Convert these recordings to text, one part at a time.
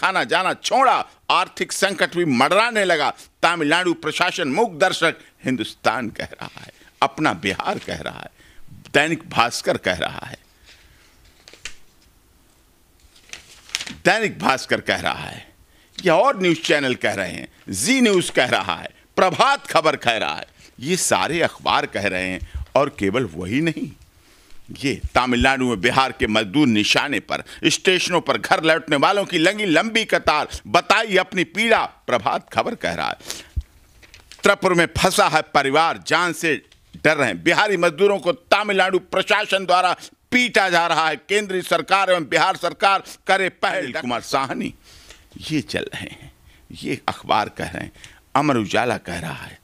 खाना जाना छोड़ा आर्थिक संकट भी मडराने लगा तमिलनाडु प्रशासन मुख दर्शक हिंदुस्तान कह रहा है अपना बिहार कह रहा है दैनिक भास्कर कह रहा है दैनिक भास्कर कह रहा है या और न्यूज चैनल कह रहे हैं जी न्यूज कह रहा है प्रभात खबर कह रहा है ये सारे अखबार कह रहे हैं और केवल वही नहीं ये तमिलनाडु में बिहार के मजदूर निशाने पर स्टेशनों पर घर लौटने वालों की लंगी लंबी कतार बताई अपनी पीड़ा प्रभात खबर कह रहा है त्रिपुर में फंसा है परिवार जान से डर रहे हैं बिहारी मजदूरों को तमिलनाडु प्रशासन द्वारा पीटा जा रहा है केंद्रीय सरकार एवं बिहार सरकार करे पहल कुमार साहनी ये चल रहे हैं ये अखबार कह रहे हैं अमर उजाला कह रहा है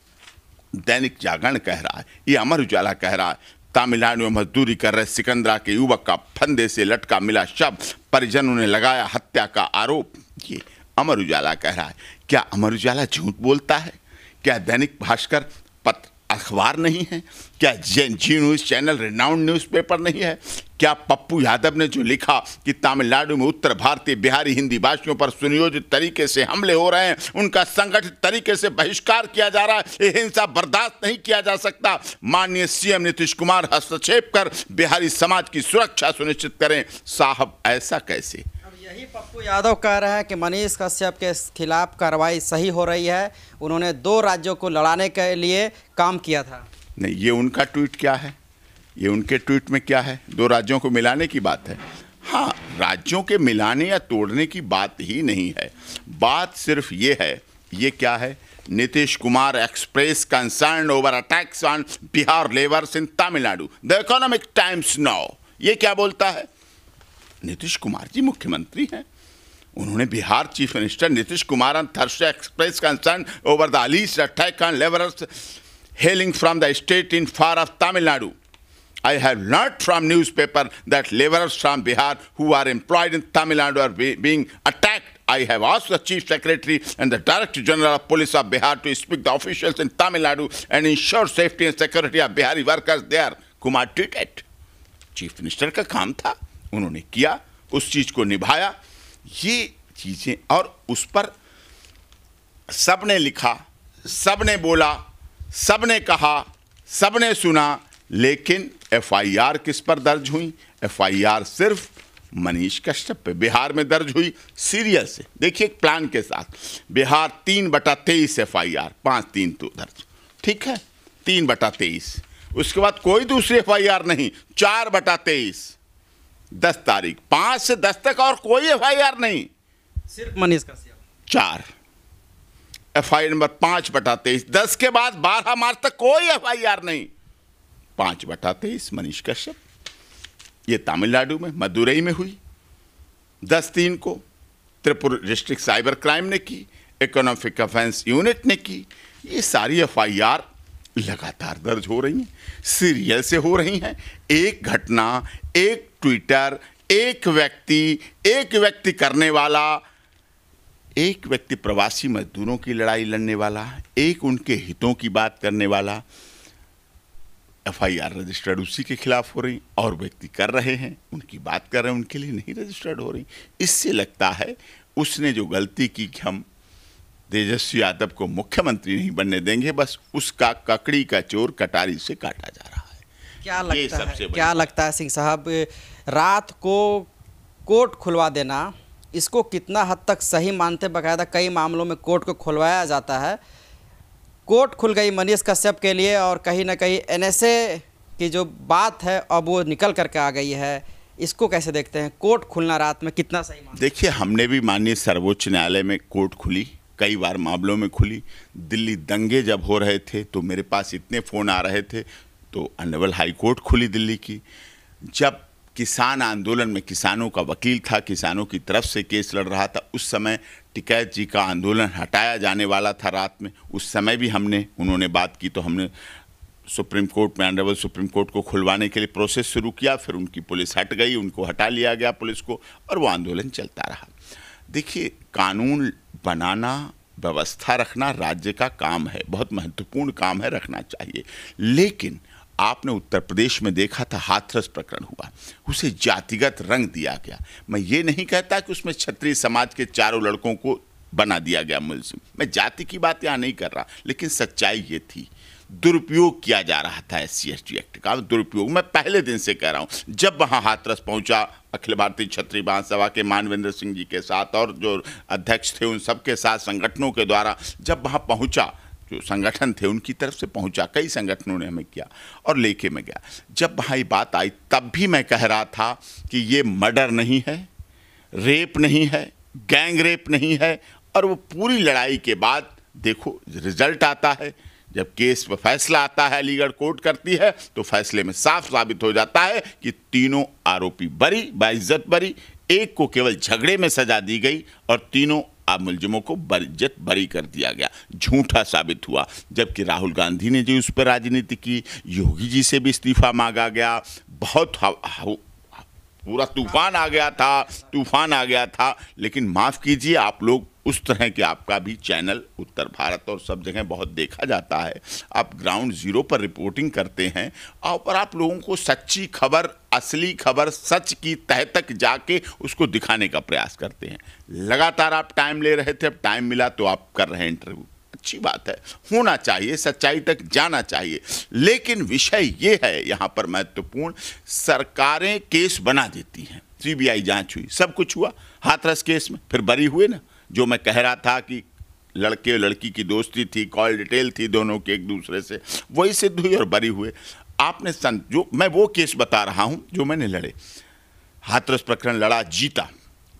दैनिक जागरण कह रहा है ये अमर उजाला कह रहा है तमिलनाडु में मजदूरी कर रहे सिकंदरा के युवक का फंदे से लटका मिला शव परिजनों ने लगाया हत्या का आरोप ये अमर उजाला कह रहा है क्या अमर उजाला झूठ बोलता है क्या दैनिक भास्कर पत्र अखबार नहीं है क्या J G news channel renowned newspaper नहीं है क्या पप्पू यादव ने जो लिखा कि तमिलनाडु में उत्तर भारतीय बिहारी हिंदी भाषियों पर सुनियोजित तरीके से हमले हो रहे हैं उनका संगठित तरीके से बहिष्कार किया जा रहा है हिंसा बर्दाश्त नहीं किया जा सकता माननीय सीएम नीतीश कुमार हस्तक्षेप कर बिहारी समाज की सुरक्षा सुनिश्चित करें साहब ऐसा कैसे यही पप्पू यादव कह रहे हैं कि मनीष कश्यप के खिलाफ कार्रवाई सही हो रही है उन्होंने दो राज्यों को लड़ाने के लिए काम किया था नहीं ये उनका ट्वीट क्या है ये उनके ट्वीट में क्या है दो राज्यों को मिलाने की बात है हाँ राज्यों के मिलाने या तोड़ने की बात ही नहीं है बात सिर्फ ये है ये क्या है Nitish Kumar express concern over attacks on Bihar labours in Tamil Nadu the Economic Times now ये क्या बोलता है नीतीश कुमार जी मुख्यमंत्री हैं उन्होंने Bihar chief minister Nitish Kumar on Thursday express concern over the alleged attack on laborers hailing from the state in far of Tamil Nadu. I have learnt from newspaper that laborers from Bihar who are employed in Tamil Nadu are be being attacked. I have asked the Chief Secretary and the Director General of Police of Bihar to speak the officials in Tamil Nadu and ensure safety and security of Bihari workers there. Kumar tweeted. Chief minister का काम था उन्होंने किया उस चीज को निभाया ये चीज़ें और उस पर सब ने लिखा सब ने बोला सब ने कहा सब ने सुना लेकिन एफआईआर किस पर दर्ज हुई एफआईआर सिर्फ मनीष कश्यप पे बिहार में दर्ज हुई सीरियल से देखिए एक प्लान के साथ बिहार तीन बटा तेईस एफ आई आर पाँच तीन तो दर्ज ठीक है तीन बटा तेईस उसके बाद कोई दूसरी एफ आई आर नहीं चार बटा तेईस दस तारीख पांच से दस तक और कोई एफ आई आर नहीं सिर्फ मनीष कश्यप चार एफ आई नंबर पांच बटा तेईस दस के बाद बारह मार्च तक कोई एफ आई आर नहीं पांच बटा तेईस मनीष कश्यप ये तमिलनाडु में मदुरई में हुई दस तीन को त्रिपुर डिस्ट्रिक्ट साइबर क्राइम ने की इकोनॉमिक अफेंस यूनिट ने की ये सारी एफ आई आर लगातार दर्ज हो रही हैं सीरियल से हो रही हैं एक घटना एक ट्विटर एक व्यक्ति एक व्यक्ति करने वाला एक व्यक्ति प्रवासी मजदूरों की लड़ाई लड़ने वाला एक उनके हितों की बात करने वाला एफआईआर रजिस्टर्ड उसी के खिलाफ हो रही और व्यक्ति कर रहे हैं उनकी बात कर रहे हैं उनके लिए नहीं रजिस्टर्ड हो रही इससे लगता है उसने जो गलती की कि हम तेजस्वी यादव को मुख्यमंत्री नहीं बनने देंगे बस उसका ककड़ी का चोर कटारी से काटा जा रहा क्या लगता है क्या लगता है सिंह साहब रात को कोर्ट खुलवा देना इसको कितना हद तक सही मानते बकायदा कई मामलों में कोर्ट को खुलवाया जाता है कोर्ट खुल गई मनीष कश्यप के लिए और कहीं ना कहीं एनएसए की जो बात है अब वो निकल करके आ गई है इसको कैसे देखते हैं कोर्ट खुलना रात में कितना सही देखिए हमने भी माननीय सर्वोच्च न्यायालय में कोर्ट खुली कई बार मामलों में खुली दिल्ली दंगे जब हो रहे थे तो मेरे पास इतने फ़ोन आ रहे थे तो अनवल कोर्ट खुली दिल्ली की जब किसान आंदोलन में किसानों का वकील था किसानों की तरफ से केस लड़ रहा था उस समय टिकैत जी का आंदोलन हटाया जाने वाला था रात में उस समय भी हमने उन्होंने बात की तो हमने सुप्रीम कोर्ट में अनरेबल सुप्रीम कोर्ट को खुलवाने के लिए प्रोसेस शुरू किया फिर उनकी पुलिस हट गई उनको हटा लिया गया पुलिस को और वो आंदोलन चलता रहा देखिए कानून बनाना व्यवस्था रखना राज्य का काम है बहुत महत्वपूर्ण काम है रखना चाहिए लेकिन आपने उत्तर प्रदेश में देखा था हाथरस प्रकरण हुआ उसे जातिगत रंग दिया गया मैं ये नहीं कहता कि उसमें क्षत्रिय समाज के चारों लड़कों को बना दिया गया मुलजिम मैं जाति की बात यहाँ नहीं कर रहा लेकिन सच्चाई ये थी दुरुपयोग किया जा रहा था एस सी एक्ट का दुरुपयोग मैं पहले दिन से कह रहा हूँ जब वहाँ हाथरस पहुँचा अखिल भारतीय क्षत्रिय महासभा के मानवेंद्र सिंह जी के साथ और जो अध्यक्ष थे उन सबके साथ संगठनों के द्वारा जब वहाँ पहुँचा जो संगठन थे उनकी तरफ से पहुंचा कई संगठनों ने हमें किया और लेके मैं गया जब वहाँ बात आई तब भी मैं कह रहा था कि ये मर्डर नहीं है रेप नहीं है गैंग रेप नहीं है और वो पूरी लड़ाई के बाद देखो रिजल्ट आता है जब केस पर फैसला आता है अलीगढ़ कोर्ट करती है तो फैसले में साफ साबित हो जाता है कि तीनों आरोपी बरी बाइज्जत बरी एक को केवल झगड़े में सजा दी गई और तीनों अब मुलजमों को बरजत बरी कर दिया गया झूठा साबित हुआ जबकि राहुल गांधी ने जो उस पर राजनीति की योगी जी से भी इस्तीफा मांगा गया बहुत पूरा तूफान आ गया था तूफान आ गया था लेकिन माफ़ कीजिए आप लोग उस तरह के आपका भी चैनल उत्तर भारत और सब जगह बहुत देखा जाता है आप ग्राउंड ज़ीरो पर रिपोर्टिंग करते हैं और आप लोगों को सच्ची खबर असली खबर सच की तह तक जाके उसको दिखाने का प्रयास करते हैं लगातार आप टाइम ले रहे थे अब टाइम मिला तो आप कर रहे हैं इंटरव्यू अच्छी बात है होना चाहिए सच्चाई तक जाना चाहिए लेकिन विषय ये है यहाँ पर महत्वपूर्ण सरकारें केस बना देती हैं सीबीआई जांच हुई सब कुछ हुआ हाथरस केस में फिर बरी हुए ना जो मैं कह रहा था कि लड़के और लड़की की दोस्ती थी कॉल डिटेल थी दोनों के एक दूसरे से वही सिद्ध हुई और बरी हुए आपने सन जो मैं वो केस बता रहा हूँ जो मैंने लड़े हाथरस प्रकरण लड़ा जीता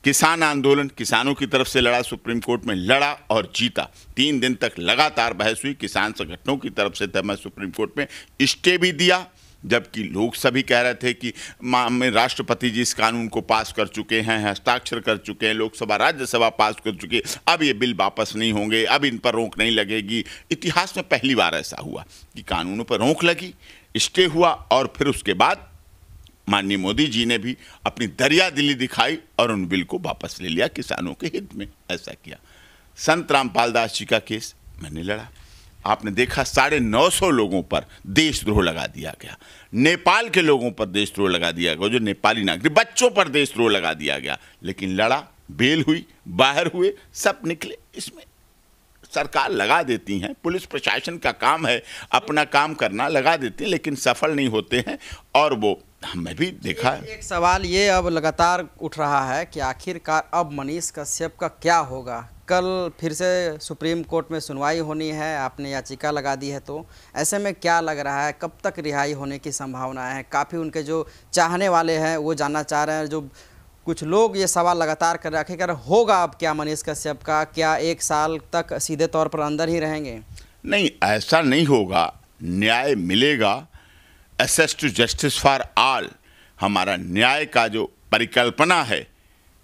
किसान आंदोलन किसानों की तरफ से लड़ा सुप्रीम कोर्ट में लड़ा और जीता तीन दिन तक लगातार बहस हुई किसान संगठनों की तरफ से तब मैं सुप्रीम कोर्ट में स्टे भी दिया जबकि लोग सभी कह रहे थे कि राष्ट्रपति जी इस कानून को पास कर चुके हैं हस्ताक्षर कर चुके हैं लोकसभा राज्यसभा पास कर चुके अब ये बिल वापस नहीं होंगे अब इन पर रोक नहीं लगेगी इतिहास में पहली बार ऐसा हुआ कि कानूनों पर रोक लगी स्टे हुआ और फिर उसके बाद माननीय मोदी जी ने भी अपनी दरिया दिली दिखाई और उन बिल को वापस ले लिया किसानों के हित में ऐसा किया संत रामपाल दास जी का केस मैंने लड़ा आपने देखा साढ़े नौ सौ लोगों पर देशद्रोह लगा दिया गया नेपाल के लोगों पर देशद्रोह लगा दिया गया जो नेपाली नागरिक बच्चों पर देशद्रोह लगा दिया गया लेकिन लड़ा बेल हुई बाहर हुए सब निकले इसमें सरकार लगा देती हैं पुलिस प्रशासन का काम है अपना काम करना लगा देती हैं लेकिन सफल नहीं होते हैं और वो हमें भी देखा है एक सवाल ये अब लगातार उठ रहा है कि आखिरकार अब मनीष कश्यप का क्या होगा कल फिर से सुप्रीम कोर्ट में सुनवाई होनी है आपने याचिका लगा दी है तो ऐसे में क्या लग रहा है कब तक रिहाई होने की संभावना है काफ़ी उनके जो चाहने वाले हैं वो जानना चाह रहे हैं जो कुछ लोग ये सवाल लगातार कर रखे कर होगा अब क्या मनीष कश्यप का क्या एक साल तक सीधे तौर पर अंदर ही रहेंगे नहीं ऐसा नहीं होगा न्याय मिलेगा access to justice for all हमारा न्याय का जो परिकल्पना है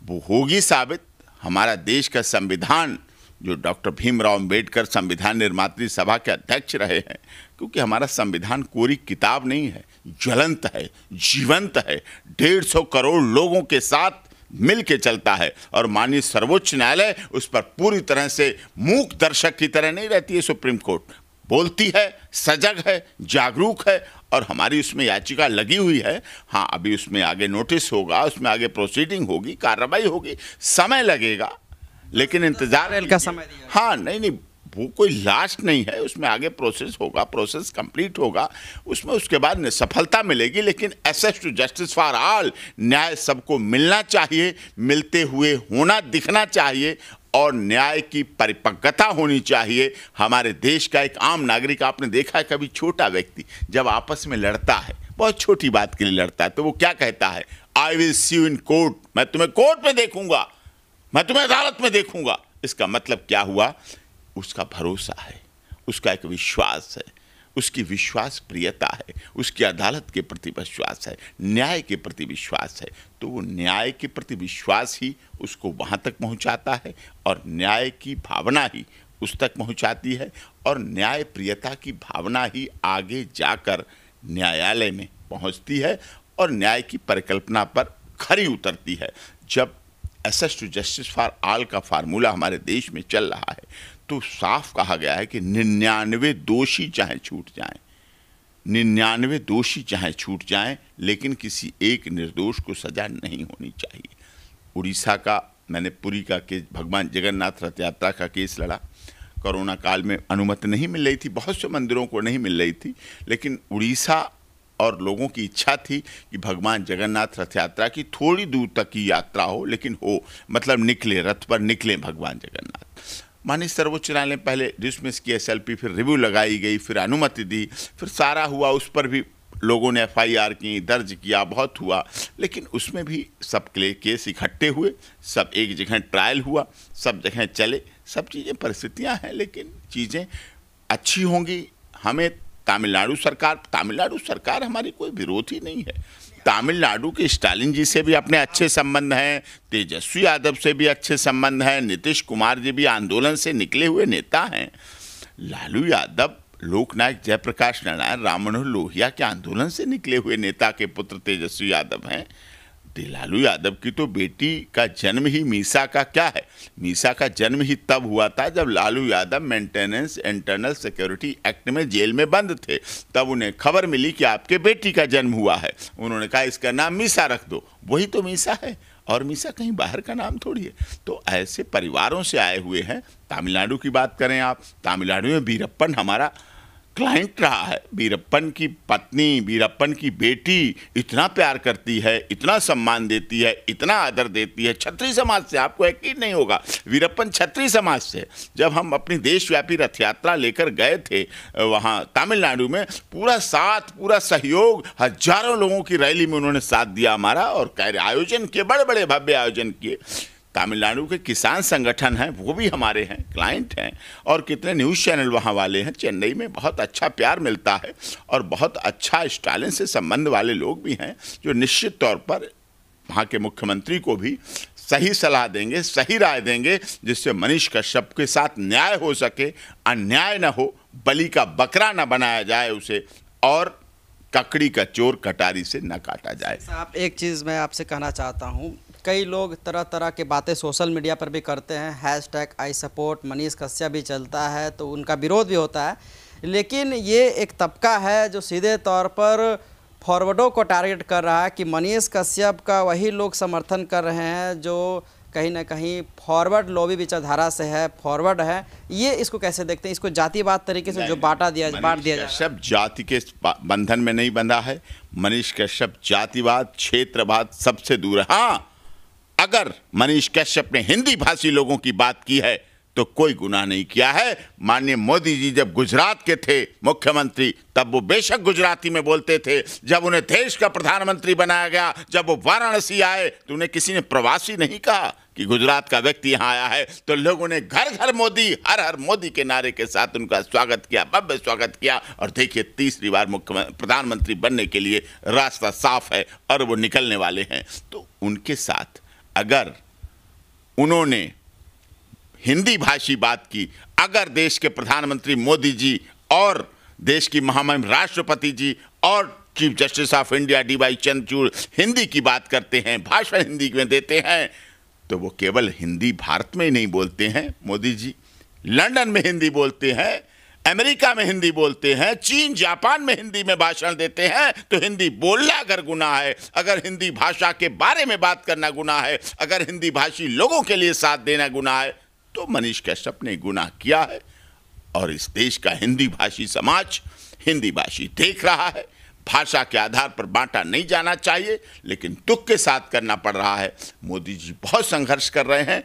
वो होगी साबित हमारा देश का संविधान जो डॉक्टर भीमराव अम्बेडकर संविधान निर्मात्री सभा के अध्यक्ष रहे हैं क्योंकि हमारा संविधान कोरी किताब नहीं है ज्वलंत है जीवंत है डेढ़ सौ करोड़ लोगों के साथ मिल के चलता है और माननीय सर्वोच्च न्यायालय उस पर पूरी तरह से मूक दर्शक की तरह नहीं रहती है सुप्रीम कोर्ट बोलती है सजग है जागरूक है और हमारी उसमें याचिका लगी हुई है हाँ अभी उसमें आगे नोटिस होगा उसमें आगे प्रोसीडिंग होगी कार्रवाई होगी समय लगेगा लेकिन इंतजार है का समय हाँ नहीं नहीं वो कोई लास्ट नहीं है उसमें आगे प्रोसेस होगा प्रोसेस कंप्लीट होगा उसमें उसके बाद सफलता मिलेगी लेकिन access to justice for all न्याय सबको मिलना चाहिए मिलते हुए होना दिखना चाहिए और न्याय की परिपक्वता होनी चाहिए हमारे देश का एक आम नागरिक आपने देखा है कभी छोटा व्यक्ति जब आपस में लड़ता है बहुत छोटी बात के लिए लड़ता है तो वो क्या कहता है I will see you in court मैं तुम्हें कोर्ट में देखूंगा मैं तुम्हें अदालत में देखूंगा इसका मतलब क्या हुआ उसका भरोसा है उसका एक विश्वास है उसकी विश्वास प्रियता है उसकी अदालत के प्रति विश्वास है न्याय के प्रति विश्वास है तो वो न्याय के प्रति विश्वास ही उसको वहाँ तक पहुँचाता है और न्याय की भावना ही उस तक पहुँचाती है और न्याय प्रियता की भावना ही आगे जाकर न्यायालय में पहुँचती है और न्याय की परिकल्पना पर खरी उतरती है जब access to justice for all का फार्मूला हमारे देश में चल रहा है तो साफ कहा गया है कि निन्यानवे दोषी चाहे छूट जाएं निन्यानवे दोषी चाहे छूट जाएं लेकिन किसी एक निर्दोष को सजा नहीं होनी चाहिए उड़ीसा का मैंने पुरी का केस भगवान जगन्नाथ रथ यात्रा का केस लड़ा कोरोना काल में अनुमति नहीं मिल रही थी बहुत से मंदिरों को नहीं मिल रही थी लेकिन उड़ीसा और लोगों की इच्छा थी कि भगवान जगन्नाथ रथ यात्रा की थोड़ी दूर तक की यात्रा हो लेकिन हो मतलब निकले रथ पर निकले भगवान जगन्नाथ माने सर्वोच्च न्यायालय पहले डिसमिस की एस फिर रिव्यू लगाई गई फिर अनुमति दी फिर सारा हुआ उस पर भी लोगों ने एफ की दर्ज किया बहुत हुआ लेकिन उसमें भी सब के केस इकट्ठे हुए सब एक जगह ट्रायल हुआ सब जगह चले सब चीज़ें परिस्थितियाँ हैं लेकिन चीज़ें अच्छी होंगी हमें तमिलनाडु सरकार तमिलनाडु सरकार हमारी कोई विरोध ही नहीं है तमिलनाडु के स्टालिन जी से भी अपने अच्छे संबंध हैं तेजस्वी यादव से भी अच्छे संबंध हैं नीतीश कुमार जी भी आंदोलन से निकले हुए नेता हैं लालू यादव लोकनायक जयप्रकाश नारायण राम मनोहर लोहिया के आंदोलन से निकले हुए नेता के पुत्र तेजस्वी यादव हैं तिलालू यादव की तो बेटी का जन्म ही मीसा का क्या है मीसा का जन्म ही तब हुआ था जब Lalu Yadav maintenance internal security act में जेल में बंद थे तब उन्हें खबर मिली कि आपके बेटी का जन्म हुआ है उन्होंने कहा इसका नाम मीसा रख दो वही तो मीसा है और मीसा कहीं बाहर का नाम थोड़ी है तो ऐसे परिवारों से आए हुए हैं तमिलनाडु की बात करें आप तमिलनाडु में बीरप्पन हमारा क्लाइंट रहा है बीरप्पन की पत्नी बीरप्पन की बेटी इतना प्यार करती है इतना सम्मान देती है इतना आदर देती है छत्री समाज से आपको यकीन नहीं होगा वीरप्पन छत्री समाज से जब हम अपनी देशव्यापी रथ यात्रा लेकर गए थे वहाँ तमिलनाडु में पूरा साथ पूरा सहयोग हजारों लोगों की रैली में उन्होंने साथ दिया हमारा और आयोजन किए बड़े बड़े भव्य आयोजन किए तमिलनाडु के किसान संगठन हैं वो भी हमारे हैं क्लाइंट हैं और कितने न्यूज़ चैनल वहाँ वाले हैं चेन्नई में बहुत अच्छा प्यार मिलता है और बहुत अच्छा स्टालिन से संबंध वाले लोग भी हैं जो निश्चित तौर पर वहाँ के मुख्यमंत्री को भी सही सलाह देंगे सही राय देंगे जिससे मनीष कश्यप के साथ न्याय हो सके अन्याय न हो बलि का बकरा न बनाया जाए उसे और ककड़ी का चोर कटारी से न काटा जाए आप एक चीज़ मैं आपसे कहना चाहता हूँ कई लोग तरह तरह की बातें सोशल मीडिया पर भी करते हैं hashtag I support Manish Kashyap भी चलता है तो उनका विरोध भी होता है लेकिन ये एक तबका है जो सीधे तौर पर फॉरवर्डों को टारगेट कर रहा है कि मनीष कश्यप का वही लोग समर्थन कर रहे हैं जो कहीं ना कहीं फॉरवर्ड लॉबी विचारधारा से है फॉरवर्ड है ये इसको कैसे देखते हैं इसको जातिवाद तरीके से जो बांटा दिया बांट दिया जाए सब जाति के बंधन में नहीं बंधा है मनीष कश्यप जातिवाद क्षेत्रवाद सबसे दूर है हाँ अगर मनीष कश्यप ने हिंदी भाषी लोगों की बात की है तो कोई गुनाह नहीं किया है माननीय मोदी जी जब गुजरात के थे मुख्यमंत्री तब वो बेशक गुजराती में बोलते थे जब उन्हें देश का प्रधानमंत्री बनाया गया जब वो वाराणसी आए तो उन्हें किसी ने प्रवासी नहीं कहा कि गुजरात का व्यक्ति यहाँ आया है तो लोगों ने घर घर मोदी हर हर मोदी के नारे के साथ उनका स्वागत किया भव्य स्वागत किया और देखिए तीसरी बार मुख्यमंत्री प्रधानमंत्री बनने के लिए रास्ता साफ है और वो निकलने वाले हैं तो उनके साथ अगर उन्होंने हिंदी भाषी बात की अगर देश के प्रधानमंत्री मोदी जी और देश की महामहिम राष्ट्रपति जी और chief justice of India D Y Chandrachud Hindi की बात करते हैं भाषण हिंदी में देते हैं तो वो केवल हिंदी भारत में ही नहीं बोलते हैं मोदी जी लंदन में हिंदी बोलते हैं अमेरिका में हिंदी बोलते हैं चीन जापान में हिंदी में भाषण देते हैं तो हिंदी बोलना अगर गुना है अगर हिंदी भाषा के बारे में बात करना गुना है अगर हिंदी भाषी लोगों के लिए साथ देना गुना है तो मनीष कश्यप ने गुना किया है और इस देश का हिंदी भाषी समाज हिंदी भाषी देख रहा है भाषा के आधार पर बांटा नहीं जाना चाहिए लेकिन दुख के साथ करना पड़ रहा है मोदी जी बहुत संघर्ष कर रहे हैं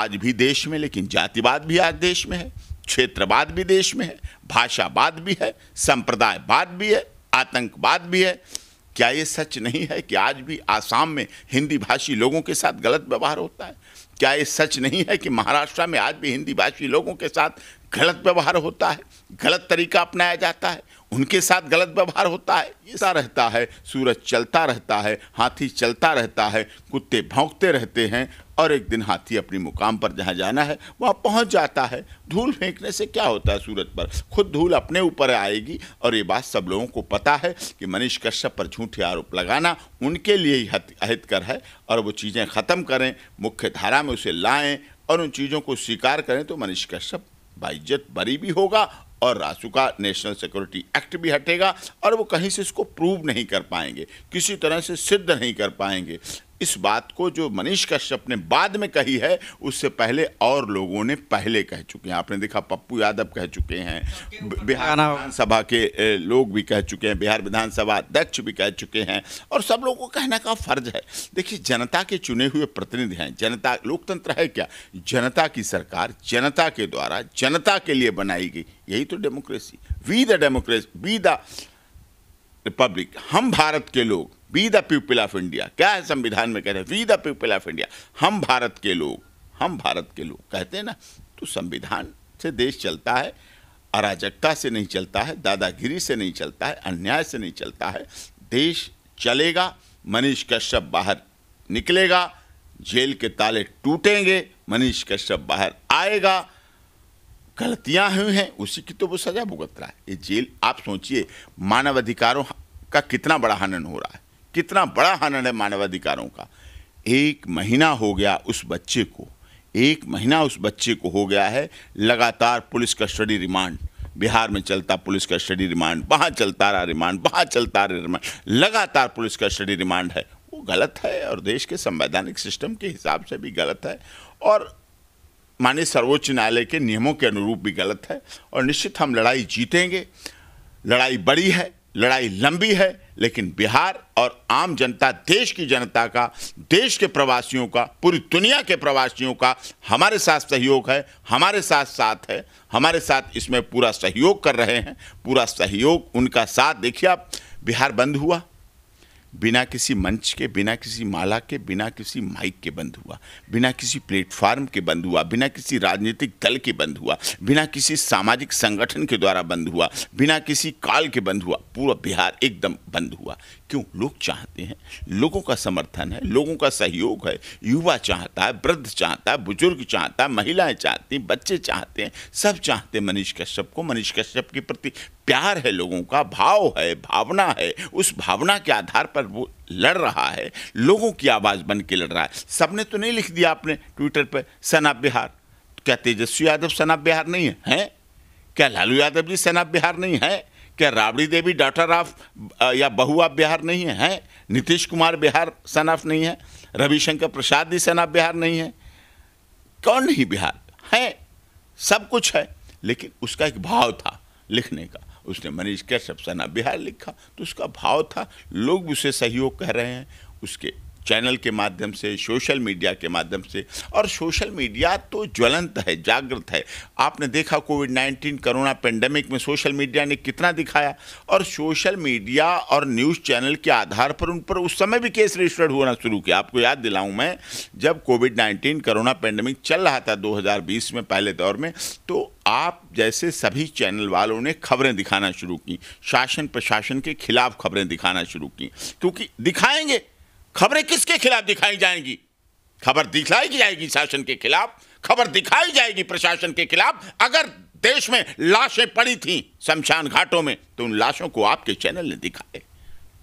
आज भी देश में लेकिन जातिवाद भी आज देश में है क्षेत्रवाद भी देश में है भाषावाद भी है संप्रदायवाद भी है आतंकवाद भी है क्या ये सच नहीं है कि आज भी आसाम में हिंदी भाषी लोगों के साथ गलत व्यवहार होता है क्या ये सच नहीं है कि महाराष्ट्र में आज भी हिंदी भाषी लोगों के साथ गलत व्यवहार होता है गलत तरीका अपनाया जाता है उनके साथ गलत व्यवहार होता है ऐसा रहता है सूरज चलता रहता है हाथी चलता रहता है कुत्ते भौंकते रहते हैं और एक दिन हाथी अपनी मुकाम पर जहाँ जाना है वहाँ पहुँच जाता है धूल फेंकने से क्या होता है सूरज पर खुद धूल अपने ऊपर आएगी और ये बात सब लोगों को पता है कि मनीष कश्यप पर झूठे आरोप लगाना उनके लिए ही कर है और वो चीज़ें ख़त्म करें मुख्य धारा में उसे लाएँ और उन चीज़ों को स्वीकार करें तो मनीष कश्यप बाइज्जत बरी भी होगा और रासुका नेशनल सिक्योरिटी एक्ट भी हटेगा और वो कहीं से इसको प्रूव नहीं कर पाएंगे किसी तरह से सिद्ध नहीं कर पाएंगे इस बात को जो मनीष कश्यप ने बाद में कही है उससे पहले और लोगों ने पहले कह चुके हैं आपने देखा पप्पू यादव कह चुके हैं बिहार विधानसभा के लोग भी कह चुके हैं बिहार विधानसभा अध्यक्ष भी कह चुके हैं और सब लोगों को कहने का फर्ज है देखिए जनता के चुने हुए प्रतिनिधि हैं जनता लोकतंत्र है क्या जनता की सरकार जनता के द्वारा जनता के लिए बनाई गई यही तो democracy we the democracy we the republic हम भारत के लोग we the people of India क्या है संविधान में कह रहे हैं we the people of India हम भारत के लोग हम भारत के लोग कहते हैं ना तो संविधान से देश चलता है अराजकता से नहीं चलता है दादागिरी से नहीं चलता है अन्याय से नहीं चलता है देश चलेगा मनीष कश्यप बाहर निकलेगा जेल के ताले टूटेंगे मनीष कश्यप बाहर आएगा गलतियां हुई हैं उसी की तो वो सजा भुगत रहा है ये जेल आप सोचिए मानव अधिकारों का कितना बड़ा हनन हो रहा है कितना बड़ा हनन है मानवाधिकारों का एक महीना हो गया उस बच्चे को एक महीना उस बच्चे को हो गया है लगातार पुलिस कस्टडी रिमांड बिहार में चलता पुलिस कस्टडी रिमांड वहाँ चलता रहा रिमांड वहाँ चलता रहा रिमांड लगातार पुलिस कस्टडी रिमांड है वो गलत है और देश के संवैधानिक सिस्टम के हिसाब से भी गलत है और माननीय सर्वोच्च न्यायालय के नियमों के अनुरूप भी गलत है और निश्चित हम लड़ाई जीतेंगे लड़ाई बड़ी है लड़ाई लंबी है लेकिन बिहार और आम जनता देश की जनता का देश के प्रवासियों का पूरी दुनिया के प्रवासियों का हमारे साथ सहयोग है हमारे साथ साथ है हमारे साथ इसमें पूरा सहयोग कर रहे हैं पूरा सहयोग उनका साथ देखिए आप बिहार बंद हुआ बिना किसी मंच के बिना किसी माला के बिना किसी माइक के बंद हुआ बिना किसी प्लेटफार्म के बंद हुआ बिना किसी राजनीतिक दल के बंद हुआ बिना किसी सामाजिक संगठन के द्वारा बंद हुआ बिना किसी काल के बंद हुआ पूरा बिहार एकदम बंद हुआ क्यों लोग चाहते हैं लोगों का समर्थन है लोगों का सहयोग है युवा चाहता है वृद्ध चाहता है बुजुर्ग चाहता है महिलाएं चाहती बच्चे चाहते हैं सब चाहते हैं मनीष कश्यप को मनीष कश्यप के प्रति प्यार है लोगों का भाव है भावना है उस भावना के आधार पर वो लड़ रहा है लोगों की आवाज़ बन के लड़ रहा है सबने तो नहीं लिख दिया आपने ट्विटर पर सना बिहार क्या तेजस्वी यादव सना बिहार नहीं है हैं क्या लालू यादव जी सना बिहार नहीं है क्या राबड़ी देवी डॉटर ऑफ या ऑफ बिहार नहीं है हैं नीतीश कुमार बिहार सन ऑफ नहीं है रविशंकर प्रसाद जी सन ऑफ बिहार नहीं है कौन नहीं बिहार है सब कुछ है लेकिन उसका एक भाव था लिखने का उसने मनीष कैश्यप सना बिहार लिखा तो उसका भाव था लोग उसे सहयोग कह रहे हैं उसके चैनल के माध्यम से सोशल मीडिया के माध्यम से और सोशल मीडिया तो ज्वलंत है जागृत है आपने देखा कोविड नाइन्टीन कोरोना पेंडेमिक में सोशल मीडिया ने कितना दिखाया और सोशल मीडिया और न्यूज़ चैनल के आधार पर उन पर उस समय भी केस रजिस्टर्ड होना शुरू किया आपको याद दिलाऊं मैं जब कोविड नाइन्टीन कोरोना पेंडेमिक चल रहा था 2020 में पहले दौर में तो आप जैसे सभी चैनल वालों ने खबरें दिखाना शुरू की शासन प्रशासन के खिलाफ खबरें दिखाना शुरू की क्योंकि दिखाएंगे खबरें किसके खिलाफ दिखाई जाएंगी खबर दिखाई जाएगी शासन के खिलाफ खबर दिखाई जाएगी प्रशासन के खिलाफ अगर देश में लाशें पड़ी थी शमशान घाटों में तो उन लाशों को आपके चैनल ने दिखाए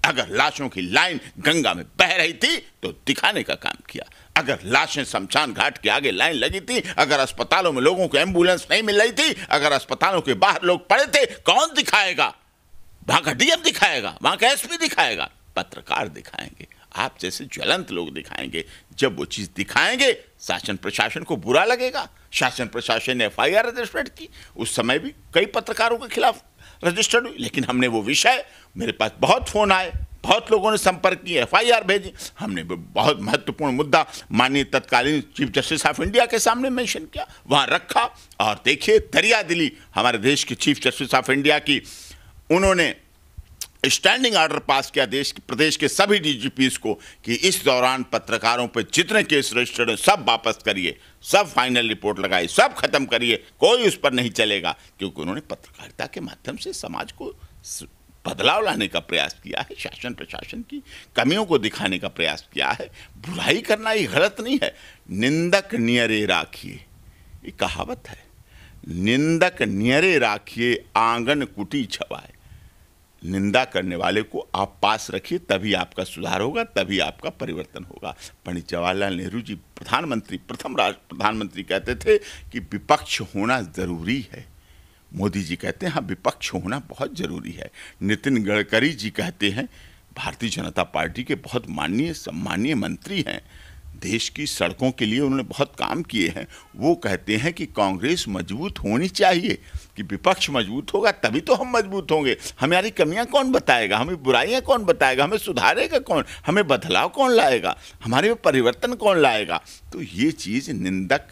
अगर लाशों की लाइन गंगा में बह रही थी तो दिखाने का काम किया अगर लाशें शमशान घाट के आगे लाइन लगी थी अगर अस्पतालों में लोगों को एम्बुलेंस नहीं मिल रही थी अगर अस्पतालों के बाहर लोग पड़े थे कौन दिखाएगा वहां का डीएम दिखाएगा वहां का एसपी दिखाएगा पत्रकार दिखाएंगे आप जैसे ज्वलंत लोग दिखाएंगे जब वो चीज़ दिखाएंगे शासन प्रशासन को बुरा लगेगा शासन प्रशासन ने एफ आई आर रजिस्टर्ड की उस समय भी कई पत्रकारों के खिलाफ रजिस्टर्ड हुई लेकिन हमने वो विषय मेरे पास बहुत फ़ोन आए बहुत लोगों ने संपर्क किए एफआईआर भेजी हमने बहुत महत्वपूर्ण मुद्दा माननीय तत्कालीन चीफ जस्टिस ऑफ इंडिया के सामने मेंशन किया वहाँ रखा और देखिए दरिया दिली हमारे देश के चीफ जस्टिस ऑफ इंडिया की उन्होंने स्टैंडिंग ऑर्डर पास किया देश प्रदेश के सभी डीजीपीस को कि इस दौरान पत्रकारों पर जितने केस रजिस्टर्ड हैं सब वापस करिए सब फाइनल रिपोर्ट लगाइए सब खत्म करिए कोई उस पर नहीं चलेगा क्योंकि उन्होंने पत्रकारिता के माध्यम से समाज को बदलाव लाने का प्रयास किया है शासन प्रशासन की कमियों को दिखाने का प्रयास किया है बुराई करना ही गलत नहीं है निंदक नियरे राखिए ये कहावत है निंदक नियरे राखिए आंगन कुटी छवाए निंदा करने वाले को आप पास रखिए तभी आपका सुधार होगा तभी आपका परिवर्तन होगा पंडित जवाहरलाल नेहरू जी प्रधानमंत्री प्रथम राष्ट्र प्रधानमंत्री कहते थे कि विपक्ष होना ज़रूरी है मोदी जी कहते हैं हाँ विपक्ष होना बहुत ज़रूरी है नितिन गडकरी जी कहते हैं भारतीय जनता पार्टी के बहुत माननीय सम्माननीय मंत्री हैं देश की सड़कों के लिए उन्होंने बहुत काम किए हैं वो कहते हैं कि कांग्रेस मजबूत होनी चाहिए कि विपक्ष मजबूत होगा तभी तो हम मजबूत होंगे हमारी कमियां कौन बताएगा हमें बुराइयां कौन बताएगा हमें सुधारेगा कौन हमें बदलाव कौन लाएगा हमारे में परिवर्तन कौन लाएगा तो ये चीज़ निंदक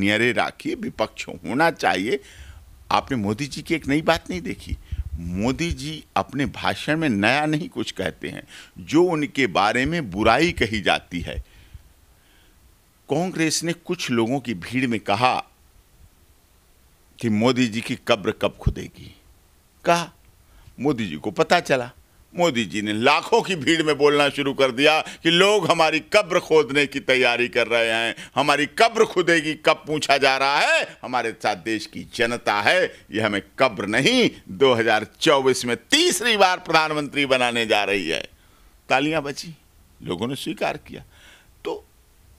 नियरे राखिए विपक्ष होना चाहिए आपने मोदी जी की एक नई बात नहीं देखी मोदी जी अपने भाषण में नया नहीं कुछ कहते हैं जो उनके बारे में बुराई कही जाती है कांग्रेस ने कुछ लोगों की भीड़ में कहा कि मोदी जी की कब्र कब खुदेगी कहा मोदी जी को पता चला मोदी जी ने लाखों की भीड़ में बोलना शुरू कर दिया कि लोग हमारी कब्र खोदने की तैयारी कर रहे हैं हमारी कब्र खुदेगी कब पूछा जा रहा है हमारे साथ देश की जनता है ये हमें कब्र नहीं 2024 में तीसरी बार प्रधानमंत्री बनाने जा रही है तालियां बची लोगों ने स्वीकार किया तो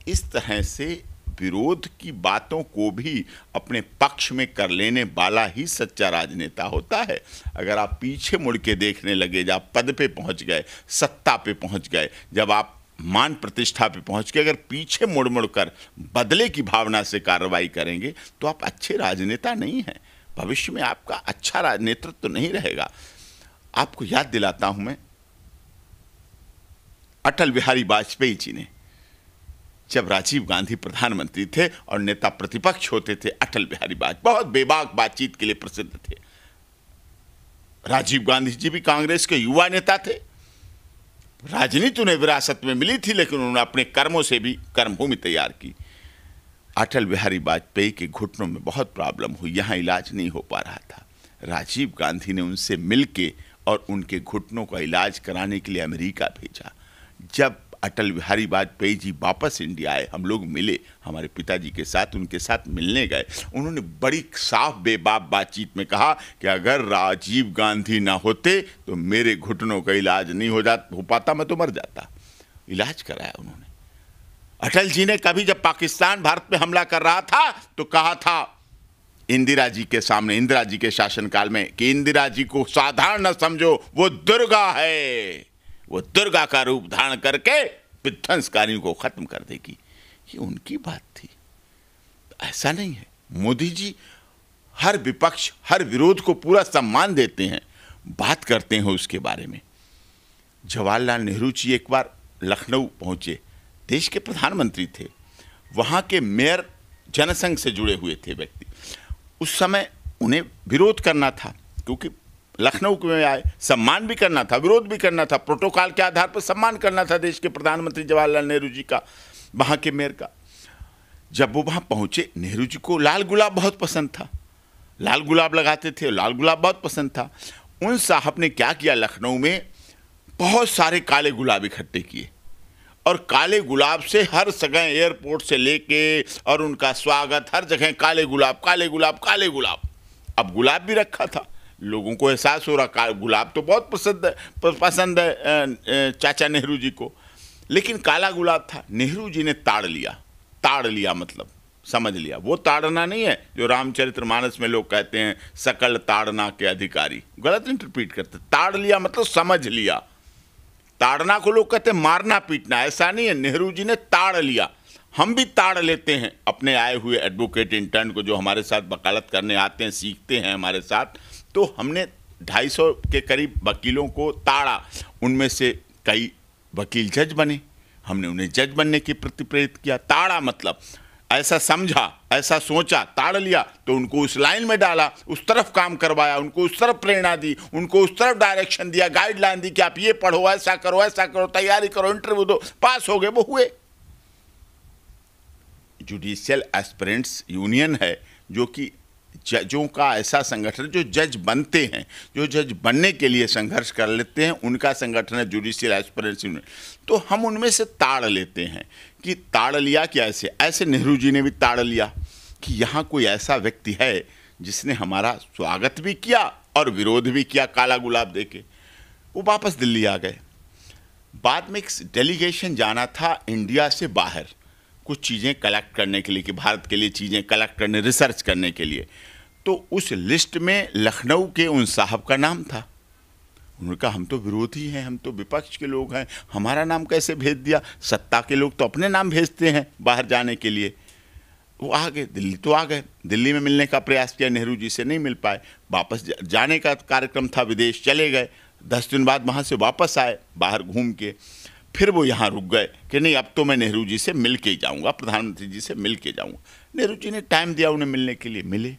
इस तरह से विरोध की बातों को भी अपने पक्ष में कर लेने वाला ही सच्चा राजनेता होता है अगर आप पीछे मुड़ के देखने लगे जब आप पद पे पहुंच गए सत्ता पे पहुंच गए जब आप मान प्रतिष्ठा पे पहुंच के अगर पीछे मुड़ मुड़ कर बदले की भावना से कार्रवाई करेंगे तो आप अच्छे राजनेता नहीं हैं भविष्य में आपका अच्छा नेतृत्व तो नहीं रहेगा आपको याद दिलाता हूं मैं अटल बिहारी वाजपेयी जी ने जब राजीव गांधी प्रधानमंत्री थे और नेता प्रतिपक्ष होते थे अटल बिहारी वाजपेयी बहुत बेबाक बातचीत के लिए प्रसिद्ध थे राजीव गांधी जी भी कांग्रेस के युवा नेता थे राजनीति उन्हें विरासत में मिली थी लेकिन उन्होंने अपने कर्मों से भी कर्मभूमि तैयार की अटल बिहारी वाजपेयी के घुटनों में बहुत प्रॉब्लम हुई यहाँ इलाज नहीं हो पा रहा था राजीव गांधी ने उनसे मिलके और उनके घुटनों का इलाज कराने के लिए अमेरिका भेजा जब अटल बिहारी वाजपेयी जी वापस इंडिया आए हम लोग मिले हमारे पिताजी के साथ उनके साथ मिलने गए उन्होंने बड़ी साफ बेबाप बातचीत में कहा कि अगर राजीव गांधी ना होते तो मेरे घुटनों का इलाज नहीं हो जा हो पाता मैं तो मर जाता इलाज कराया उन्होंने अटल जी ने कभी जब पाकिस्तान भारत पर हमला कर रहा था तो कहा था इंदिरा जी के सामने इंदिरा जी के शासनकाल में कि इंदिरा जी को साधारण न समझो वो दुर्गा है वो दुर्गा का रूप धारण करके विध्वंसकारियों को खत्म कर देगी ये उनकी बात थी ऐसा नहीं है मोदी जी हर विपक्ष हर विरोध को पूरा सम्मान देते हैं बात करते हैं उसके बारे में जवाहरलाल नेहरू जी एक बार लखनऊ पहुंचे देश के प्रधानमंत्री थे वहां के मेयर जनसंघ से जुड़े हुए थे व्यक्ति उस समय उन्हें विरोध करना था क्योंकि लखनऊ में आए सम्मान भी करना था विरोध भी करना था प्रोटोकॉल के आधार पर सम्मान करना था देश के प्रधानमंत्री जवाहरलाल नेहरू जी का वहाँ के मेयर का जब वो वहाँ पहुँचे नेहरू जी को लाल गुलाब बहुत पसंद था लाल गुलाब लगाते थे लाल गुलाब बहुत पसंद था उन साहब ने क्या किया लखनऊ में बहुत सारे काले गुलाब इकट्ठे किए और काले गुलाब से हर जगह एयरपोर्ट से लेके और उनका स्वागत हर जगह काले गुलाब काले गुलाब काले गुलाब अब गुलाब भी रखा था लोगों को एहसास हो रहा गुलाब तो बहुत पसंद है पसंद है चाचा नेहरू जी को लेकिन काला गुलाब था नेहरू जी ने ताड़ लिया ताड़ लिया मतलब समझ लिया वो ताड़ना नहीं है जो रामचरित्र मानस में लोग कहते हैं सकल ताड़ना के अधिकारी गलत इंटरप्रीट करते ताड़ लिया मतलब समझ लिया ताड़ना को लोग कहते हैं मारना पीटना ऐसा नहीं है नेहरू जी ने ताड़ लिया हम भी ताड़ लेते हैं अपने आए हुए एडवोकेट इंटर्न को जो हमारे साथ वकालत करने आते हैं सीखते हैं हमारे साथ तो हमने 250 के करीब वकीलों को ताड़ा उनमें से कई वकील जज बने हमने उन्हें जज बनने की प्रेरित किया ताड़ा मतलब ऐसा समझा ऐसा सोचा ताड़ लिया तो उनको उस लाइन में डाला उस तरफ काम करवाया उनको उस तरफ प्रेरणा दी उनको उस तरफ डायरेक्शन दिया गाइडलाइन दी कि आप ये पढ़ो ऐसा करो ऐसा करो तैयारी करो इंटरव्यू दो पास हो गए वो हुए जुडिशियल एस्पिरेंट्स यूनियन है जो कि जजों का ऐसा संगठन जो जज बनते हैं जो जज बनने के लिए संघर्ष कर लेते हैं उनका संगठन है जुडिशियल एस्परेंसी तो हम उनमें से ताड़ लेते हैं कि ताड़ लिया कि ऐसे ऐसे नेहरू जी ने भी ताड़ लिया कि यहाँ कोई ऐसा व्यक्ति है जिसने हमारा स्वागत भी किया और विरोध भी किया काला गुलाब दे के वो वापस दिल्ली आ गए बाद में एक डेलीगेशन जाना था इंडिया से बाहर कुछ चीज़ें कलेक्ट करने के लिए कि भारत के लिए चीज़ें कलेक्ट करने रिसर्च करने के लिए तो उस लिस्ट में लखनऊ के उन साहब का नाम था उन्होंने कहा हम तो विरोधी हैं हम तो विपक्ष के लोग हैं हमारा नाम कैसे भेज दिया सत्ता के लोग तो अपने नाम भेजते हैं बाहर जाने के लिए वो आ गए दिल्ली तो आ गए दिल्ली में मिलने का प्रयास किया नेहरू जी से नहीं मिल पाए वापस जाने का कार्यक्रम था विदेश चले गए दस दिन बाद वहाँ से वापस आए बाहर घूम के फिर वो यहाँ रुक गए कि नहीं अब तो मैं नेहरू जी से मिल के जाऊँगा प्रधानमंत्री जी से मिल के जाऊँगा नेहरू जी ने टाइम दिया उन्हें मिलने के लिए मिले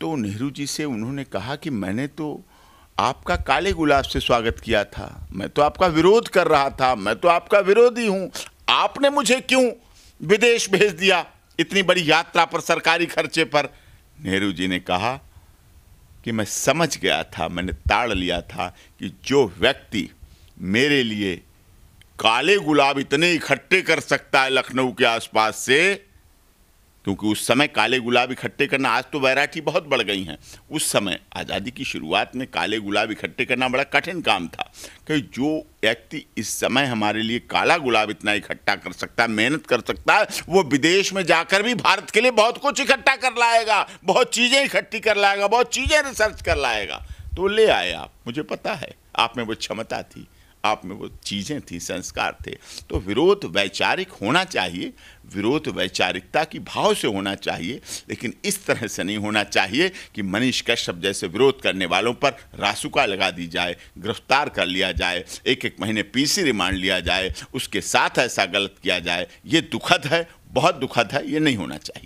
तो नेहरू जी से उन्होंने कहा कि मैंने तो आपका काले गुलाब से स्वागत किया था मैं तो आपका विरोध कर रहा था मैं तो आपका विरोधी हूँ आपने मुझे क्यों विदेश भेज दिया इतनी बड़ी यात्रा पर सरकारी खर्चे पर नेहरू जी ने कहा कि मैं समझ गया था मैंने ताड़ लिया था कि जो व्यक्ति मेरे लिए काले गुलाब इतने इकट्ठे कर सकता है लखनऊ के आसपास से क्योंकि उस समय काले गुलाब इकट्ठे करना आज तो वैरायटी बहुत बढ़ गई हैं उस समय आज़ादी की शुरुआत में काले गुलाब इकट्ठे करना बड़ा कठिन काम था कि जो व्यक्ति इस समय हमारे लिए काला गुलाब इतना इकट्ठा कर सकता है मेहनत कर सकता है वो विदेश में जाकर भी भारत के लिए बहुत कुछ इकट्ठा कर लाएगा बहुत चीज़ें इकट्ठी कर लाएगा बहुत चीज़ें रिसर्च कर लाएगा तो ले आए आप मुझे पता है आप में वो क्षमता थी आप में वो चीज़ें थी संस्कार थे तो विरोध वैचारिक होना चाहिए विरोध वैचारिकता की भाव से होना चाहिए लेकिन इस तरह से नहीं होना चाहिए कि मनीष कश्यप जैसे विरोध करने वालों पर रासुका लगा दी जाए गिरफ्तार कर लिया जाए एक एक महीने पीसी रिमांड लिया जाए उसके साथ ऐसा गलत किया जाए ये दुखद है बहुत दुखद है ये नहीं होना चाहिए